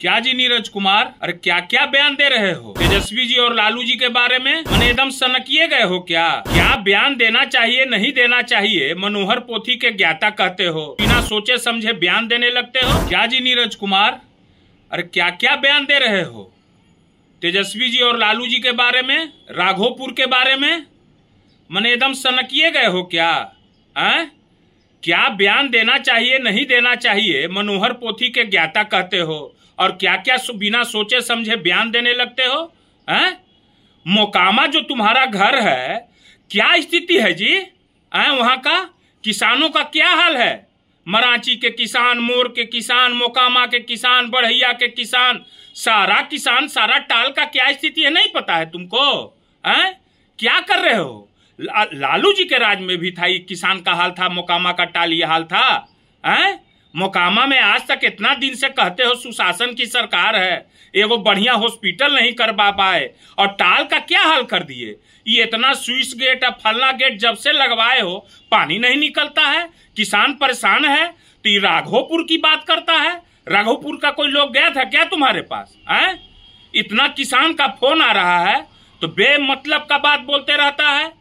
क्या जी नीरज कुमार अरे क्या क्या बयान दे रहे हो तेजस्वी जी और लालू जी के बारे में मन एकदम सनकिए गए हो क्या क्या बयान देना चाहिए नहीं देना चाहिए मनोहर पोथी के ज्ञाता कहते हो बिना सोचे समझे बयान देने लगते हो क्या जी नीरज कुमार अरे क्या क्या बयान दे रहे हो तेजस्वी जी और लालू जी के बारे में राघोपुर के बारे में मन एकदम सनकिए गए हो क्या है क्या बयान देना चाहिए नहीं देना चाहिए मनोहर पोथी के ज्ञाता कहते हो और क्या क्या बिना सोचे समझे बयान देने लगते हो है मोकामा जो तुम्हारा घर है क्या स्थिति है जी है वहां का किसानों का क्या हाल है मराची के किसान मोर के किसान मोकामा के किसान बढ़िया के किसान सारा किसान सारा टाल का क्या स्थिति है नहीं पता है तुमको है क्या कर रहे हो ला, लालू जी के राज में भी था ये किसान का हाल था मोकामा का टाल ये हाल था है मोकामा में आज तक इतना दिन से कहते हो सुशासन की सरकार है एगो बढ़िया हॉस्पिटल नहीं करवा पाए और टाल का क्या हाल कर दिए ये इतना स्विच गेट और फलना गेट जब से लगवाए हो पानी नहीं निकलता है किसान परेशान है तो ये राघोपुर की बात करता है राघोपुर का कोई लोग गया था क्या तुम्हारे पास है इतना किसान का फोन आ रहा है तो बेमतलब का बात बोलते रहता है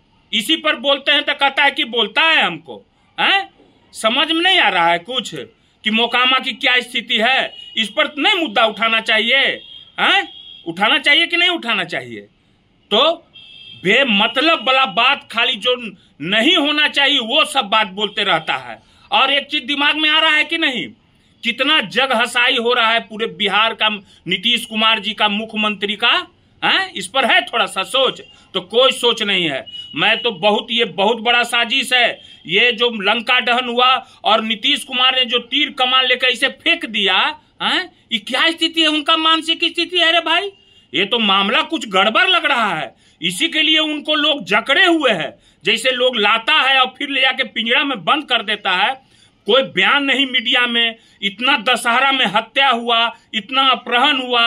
इसी पर बोलते हैं तो कहता है कि बोलता है हमको है समझ में नहीं आ रहा है कुछ कि मोकामा की क्या स्थिति है इस पर नहीं मुद्दा उठाना चाहिए हैं उठाना चाहिए कि नहीं उठाना चाहिए तो बे मतलब वाला बात खाली जो नहीं होना चाहिए वो सब बात बोलते रहता है और एक चीज दिमाग में आ रहा है कि नहीं कितना जग हसाई हो रहा है पूरे बिहार का नीतीश कुमार जी का मुख्यमंत्री का है इस पर है थोड़ा सा सोच तो कोई सोच नहीं है मैं तो बहुत ये बहुत बड़ा साजिश है ये जो लंका दहन हुआ और नीतीश कुमार ने जो तीर कमान लेकर इसे फेंक दिया है ये क्या स्थिति है उनका मानसिक स्थिति है अरे भाई ये तो मामला कुछ गड़बड़ लग रहा है इसी के लिए उनको लोग जकड़े हुए हैं जैसे लोग लाता है और फिर ले जाके पिंजरा में बंद कर देता है कोई बयान नहीं मीडिया में इतना दशहरा में हत्या हुआ इतना अपहरण हुआ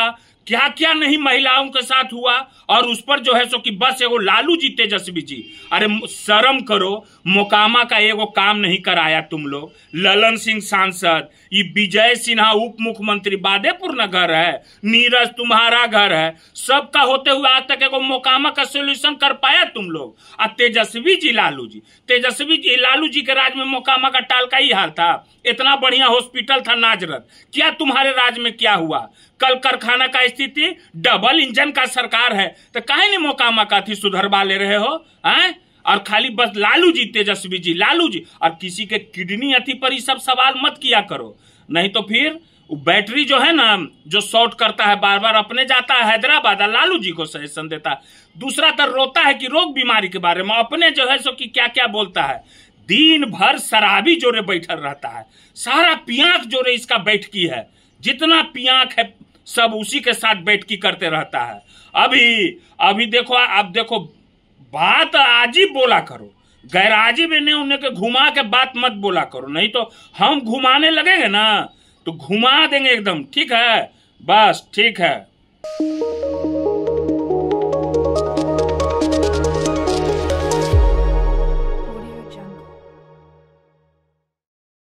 क्या क्या नहीं महिलाओं के साथ हुआ और उस पर जो है सो कि बस एगो लालू जी तेजस्वी जी अरे शर्म करो मोकामा का एगो काम नहीं कराया तुम लोग ललन सिंह सांसद ये विजय सिन्हा उप मुख्यमंत्री बादेपुर न घर है नीरज तुम्हारा घर है सबका होते हुए आज तक एगो मोकामा का सोल्यूशन कर पाया तुम लोग और तेजस्वी जी लालू जी तेजस्वी जी लालू जी के राज में मोकामा का टाल का ही हाल था इतना बढ़िया हॉस्पिटल था नाजरत क्या तुम्हारे राज में क्या हुआ कल कारखाना का स्थिति डबल इंजन का सरकार है तो कहे नहीं मौका मौका थी सुधरवा ले रहे हो हैं और खाली बस लालू जी तेजस्वी जी लालू जी और किसी के किडनी अति पर ही सब सवाल मत किया करो नहीं तो फिर बैटरी जो है ना जो शॉर्ट करता है बार बार अपने जाता है हैदराबाद लालू जी को सजेशन देता है दूसरा तर तो रोता है कि रोग बीमारी के बारे में अपने जो है सो कि क्या क्या बोलता है दिन भर शराबी जोरे बैठल रहता है सारा पियांक जोरे इसका बैठकी है जितना पियांक है सब उसी के साथ बैठकी करते रहता है अभी अभी देखो अब देखो बात आजीब बोला करो गैर आजीब इन्हें उन्हें के घुमा के बात मत बोला करो नहीं तो हम घुमाने लगेंगे ना तो घुमा देंगे एकदम ठीक है बस ठीक है